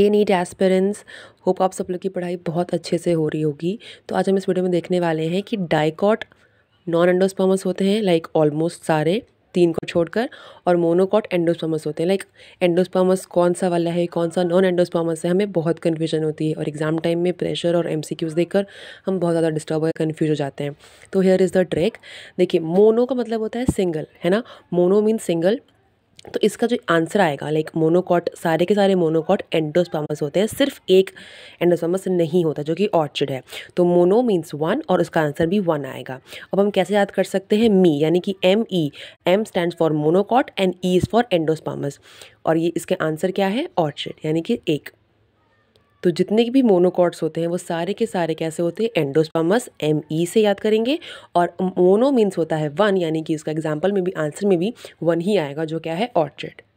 हे NEET एस्पेरेंस hope आप सब लोग की पढ़ाई बहुत अच्छे से हो रही होगी तो आज हम इस वीडियो में देखने वाले हैं कि डाइकॉट नॉन एंडोस्पर्मस होते हैं लाइक ऑलमोस्ट सारे तीन को छोड़कर और मोनोकॉट एंडोस्पर्मस होते हैं लाइक एंडोस्पर्मस कौन सा वाला है कौन सा नॉन एंडोस्पर्मस है हमें बहुत कन्फ्यूजन होती है और एग्जाम टाइम में प्रेशर और एम देखकर हम बहुत ज़्यादा डिस्टर्ब और कन्फ्यूज हो जाते हैं तो हेयर इज़ द ट्रैक देखिए मोनो का मतलब होता है सिंगल है ना मोनो मीन सिंगल तो इसका जो आंसर आएगा लाइक मोनोकॉट सारे के सारे मोनोकॉट एंडोस्पामस होते हैं सिर्फ एक एंडोस्पामस नहीं होता जो कि ऑर्चिड है तो मोनो मीन्स वन और उसका आंसर भी वन आएगा अब हम कैसे याद कर सकते हैं मी यानी कि M E M stand for monocot and E is for endospermous और ये इसके आंसर क्या है ऑर्चिड यानी कि एक तो जितने भी मोनोकॉट्स होते हैं वो सारे के सारे कैसे होते हैं एंडोस्पामस एम ई से याद करेंगे और मोनो मीन्स होता है वन यानी कि उसका एग्जाम्पल में भी आंसर में भी वन ही आएगा जो क्या है ऑर्चिड